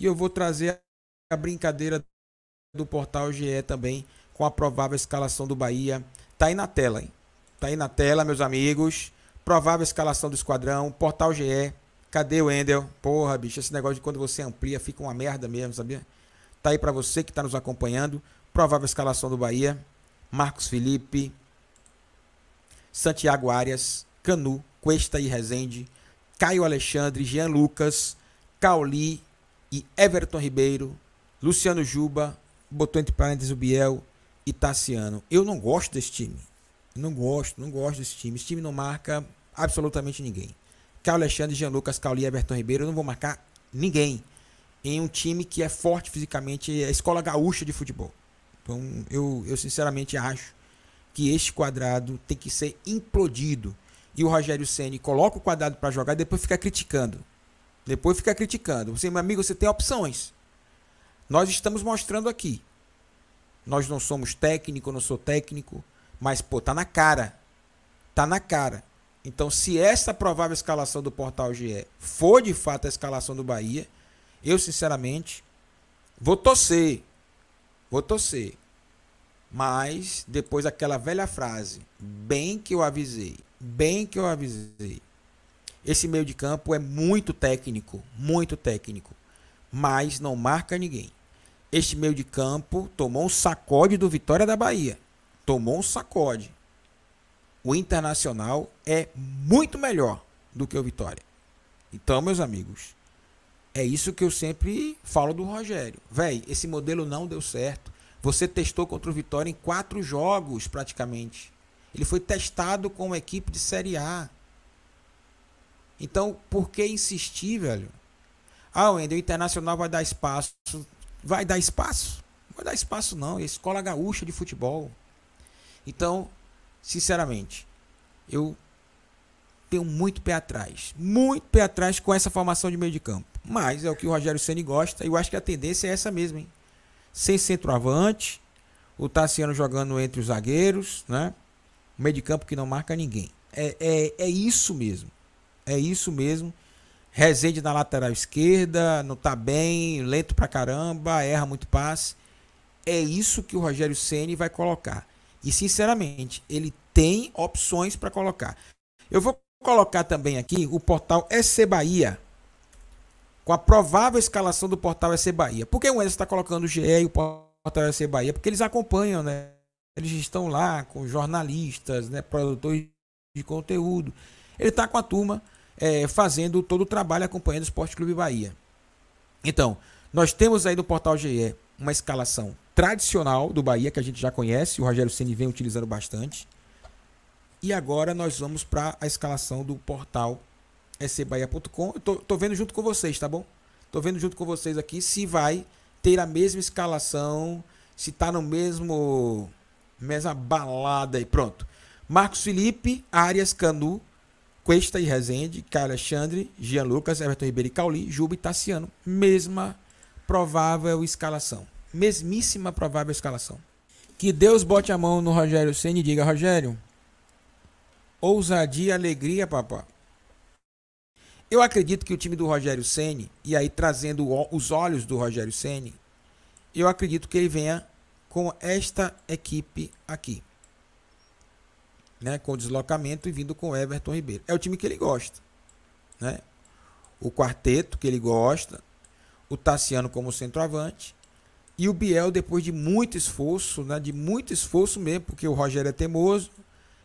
E eu vou trazer a brincadeira do portal GE também com a provável escalação do Bahia. Tá aí na tela, hein? Tá aí na tela, meus amigos. Provável escalação do esquadrão, portal GE. Cadê o Endel? Porra, bicho, esse negócio de quando você amplia fica uma merda mesmo, sabia? Tá aí para você que tá nos acompanhando. Provável escalação do Bahia. Marcos Felipe, Santiago Arias, Canu, Cuesta e Rezende, Caio Alexandre, Jean Lucas, Cauli, e Everton Ribeiro, Luciano Juba, botou entre parênteses o Biel e Tassiano. Eu não gosto desse time. Não gosto, não gosto desse time. Esse time não marca absolutamente ninguém. Carlos Alexandre, Jean Lucas, Cauli e Everton Ribeiro, eu não vou marcar ninguém em um time que é forte fisicamente, é a escola gaúcha de futebol. Então, eu, eu sinceramente acho que este quadrado tem que ser implodido. E o Rogério Ceni coloca o quadrado para jogar e depois fica criticando. Depois fica criticando. Você, meu amigo, você tem opções. Nós estamos mostrando aqui. Nós não somos técnico, não sou técnico, mas pô, tá na cara. Tá na cara. Então, se essa provável escalação do Portal GE for de fato a escalação do Bahia, eu sinceramente vou torcer. Vou torcer. Mas depois aquela velha frase, bem que eu avisei, bem que eu avisei. Esse meio de campo é muito técnico, muito técnico, mas não marca ninguém. Este meio de campo tomou um sacode do Vitória da Bahia. Tomou um sacode. O Internacional é muito melhor do que o Vitória. Então, meus amigos, é isso que eu sempre falo do Rogério. Véi, esse modelo não deu certo. Você testou contra o Vitória em quatro jogos, praticamente. Ele foi testado com uma equipe de Série A. Então, por que insistir, velho? Ah, Wendel, o Internacional vai dar espaço. Vai dar espaço? Não vai dar espaço, não. É escola gaúcha de futebol. Então, sinceramente, eu tenho muito pé atrás. Muito pé atrás com essa formação de meio de campo. Mas é o que o Rogério Ceni gosta. E eu acho que a tendência é essa mesmo, hein? Sem centroavante. O Tassiano jogando entre os zagueiros, né? meio de campo que não marca ninguém. É, é, é isso mesmo. É isso mesmo. Rezende na lateral esquerda, não tá bem, lento pra caramba, erra muito passe. É isso que o Rogério Ceni vai colocar. E sinceramente, ele tem opções para colocar. Eu vou colocar também aqui o portal SC Bahia com a provável escalação do portal SC Bahia. Por que o Enzo está colocando o GE e o portal SC Bahia? Porque eles acompanham, né? Eles estão lá com jornalistas, né, produtores de conteúdo. Ele está com a turma é, fazendo todo o trabalho acompanhando o Esporte Clube Bahia. Então, nós temos aí no portal GE uma escalação tradicional do Bahia que a gente já conhece, o Rogério Ceni vem utilizando bastante. E agora nós vamos para a escalação do portal scbahia.com. Eu tô, tô vendo junto com vocês, tá bom? Tô vendo junto com vocês aqui se vai ter a mesma escalação, se tá no mesmo mesma balada e pronto. Marcos Felipe, Arias Canu, Cuesta e Rezende, Caio Alexandre, Jean Lucas, Everton Ribeiro e Cauli, Juba e Tassiano. Mesma provável escalação. Mesmíssima provável escalação. Que Deus bote a mão no Rogério Senna e diga: Rogério, ousadia, alegria, papá. Eu acredito que o time do Rogério Ceni e aí trazendo os olhos do Rogério Ceni, eu acredito que ele venha com esta equipe aqui né, com deslocamento e vindo com Everton Ribeiro. É o time que ele gosta. Né? O quarteto que ele gosta, o Tassiano como centroavante e o Biel depois de muito esforço, né, de muito esforço mesmo, porque o Rogério é teimoso,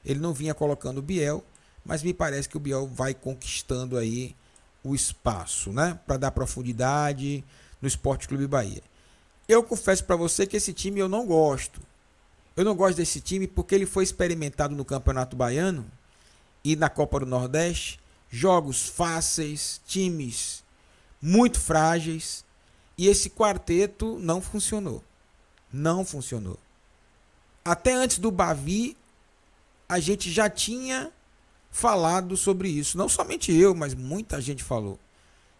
ele não vinha colocando o Biel, mas me parece que o Biel vai conquistando aí o espaço, né, para dar profundidade no Esporte Clube Bahia. Eu confesso para você que esse time eu não gosto. Eu não gosto desse time porque ele foi experimentado no Campeonato Baiano e na Copa do Nordeste. Jogos fáceis, times muito frágeis. E esse quarteto não funcionou. Não funcionou. Até antes do Bavi, a gente já tinha falado sobre isso. Não somente eu, mas muita gente falou.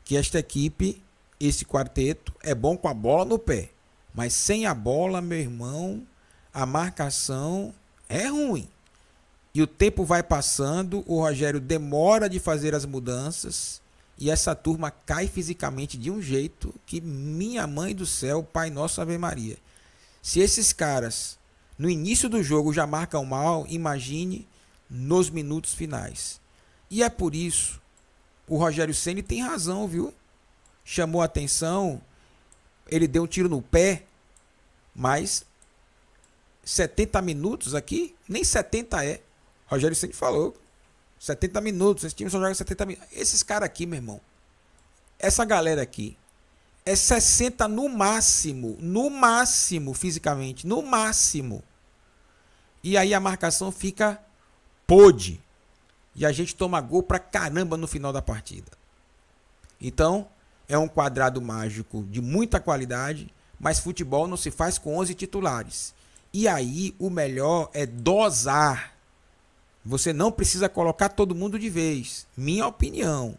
Que esta equipe, esse quarteto, é bom com a bola no pé. Mas sem a bola, meu irmão, a marcação é ruim. E o tempo vai passando, o Rogério demora de fazer as mudanças e essa turma cai fisicamente de um jeito que minha mãe do céu, Pai Nosso Ave Maria. Se esses caras no início do jogo já marcam mal, imagine nos minutos finais. E é por isso o Rogério Ceni tem razão, viu? Chamou atenção, ele deu um tiro no pé, mas 70 minutos aqui, nem 70 é. Rogério sempre falou. 70 minutos, esse time só joga 70 minutos. Esses caras aqui, meu irmão. Essa galera aqui é 60 no máximo, no máximo fisicamente, no máximo. E aí a marcação fica pôde. E a gente toma gol pra caramba no final da partida. Então, é um quadrado mágico de muita qualidade, mas futebol não se faz com 11 titulares. E aí o melhor é dosar. Você não precisa colocar todo mundo de vez. Minha opinião,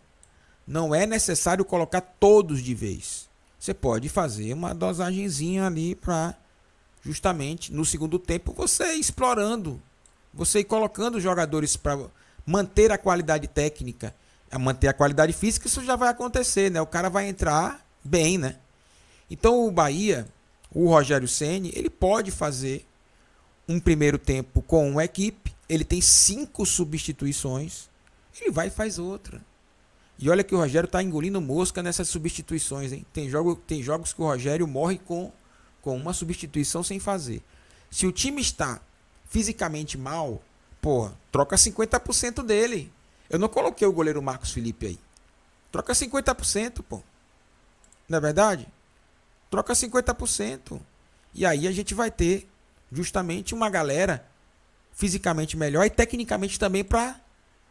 não é necessário colocar todos de vez. Você pode fazer uma dosagemzinha ali para justamente no segundo tempo você explorando, você colocando jogadores para manter a qualidade técnica, a manter a qualidade física, isso já vai acontecer, né? O cara vai entrar bem, né? Então o Bahia o Rogério Ceni ele pode fazer um primeiro tempo com uma equipe, ele tem cinco substituições, ele vai e faz outra. E olha que o Rogério está engolindo mosca nessas substituições, hein? Tem, jogo, tem jogos que o Rogério morre com, com uma substituição sem fazer. Se o time está fisicamente mal, pô, troca 50% dele. Eu não coloquei o goleiro Marcos Felipe aí. Troca 50%, pô. Não é verdade? Troca 50%. E aí a gente vai ter justamente uma galera fisicamente melhor e tecnicamente também para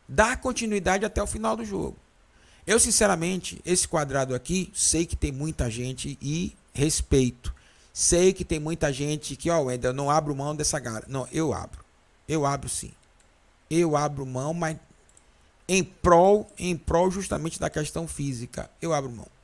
dar continuidade até o final do jogo. Eu, sinceramente, esse quadrado aqui, sei que tem muita gente e respeito. Sei que tem muita gente que, ó, oh, Wendel, eu não abro mão dessa galera. Não, eu abro. Eu abro sim. Eu abro mão, mas em prol, em prol justamente da questão física. Eu abro mão.